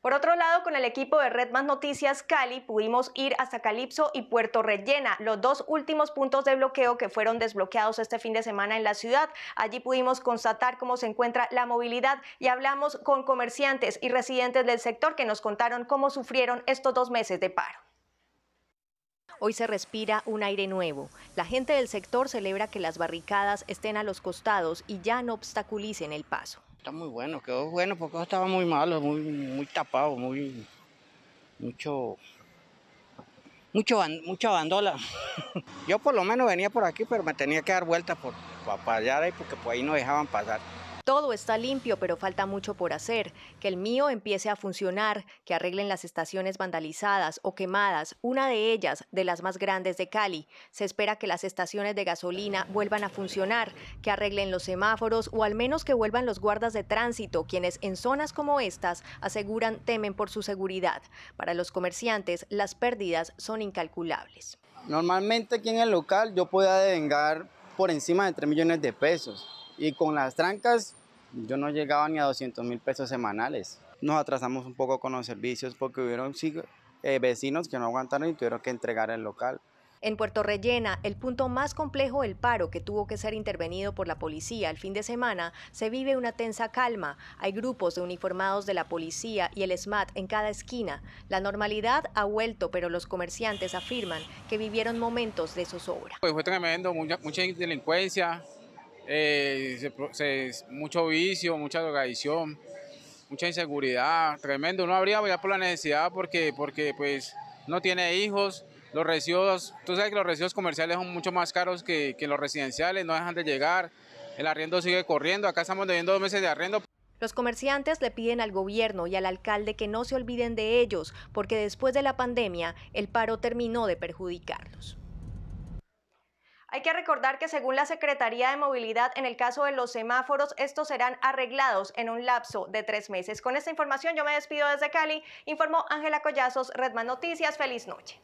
Por otro lado, con el equipo de Red Más Noticias Cali pudimos ir hasta Calipso y Puerto Rellena, los dos últimos puntos de bloqueo que fueron desbloqueados este fin de semana en la ciudad. Allí pudimos constatar cómo se encuentra la movilidad y hablamos con comerciantes y residentes del sector que nos contaron cómo sufrieron estos dos meses de paro. Hoy se respira un aire nuevo. La gente del sector celebra que las barricadas estén a los costados y ya no obstaculicen el paso. Está muy bueno, quedó bueno porque estaba muy malo, muy, muy tapado, muy mucho mucho mucha bandola. Yo por lo menos venía por aquí, pero me tenía que dar vueltas por para allá porque por ahí no dejaban pasar. Todo está limpio, pero falta mucho por hacer. Que el mío empiece a funcionar, que arreglen las estaciones vandalizadas o quemadas, una de ellas de las más grandes de Cali. Se espera que las estaciones de gasolina vuelvan a funcionar, que arreglen los semáforos o al menos que vuelvan los guardas de tránsito, quienes en zonas como estas aseguran temen por su seguridad. Para los comerciantes, las pérdidas son incalculables. Normalmente aquí en el local yo puedo devengar por encima de 3 millones de pesos y con las trancas yo no llegaba ni a 200 mil pesos semanales. Nos atrasamos un poco con los servicios porque hubieron eh, vecinos que no aguantaron y tuvieron que entregar el local. En Puerto Rellena, el punto más complejo del paro que tuvo que ser intervenido por la policía el fin de semana, se vive una tensa calma. Hay grupos de uniformados de la policía y el SMAT en cada esquina. La normalidad ha vuelto, pero los comerciantes afirman que vivieron momentos de zozobra. Pues fue tremendo, mucha delincuencia, eh, se, mucho vicio, mucha drogadicción, mucha inseguridad, tremendo. No habría ya por la necesidad porque, porque pues no tiene hijos, los residuos, tú sabes que los residuos comerciales son mucho más caros que, que los residenciales, no dejan de llegar, el arriendo sigue corriendo, acá estamos debiendo dos meses de arriendo. Los comerciantes le piden al gobierno y al alcalde que no se olviden de ellos, porque después de la pandemia el paro terminó de perjudicarlos. Hay que recordar que según la Secretaría de Movilidad, en el caso de los semáforos, estos serán arreglados en un lapso de tres meses. Con esta información yo me despido desde Cali. Informó Ángela Collazos, Redman Noticias. Feliz noche.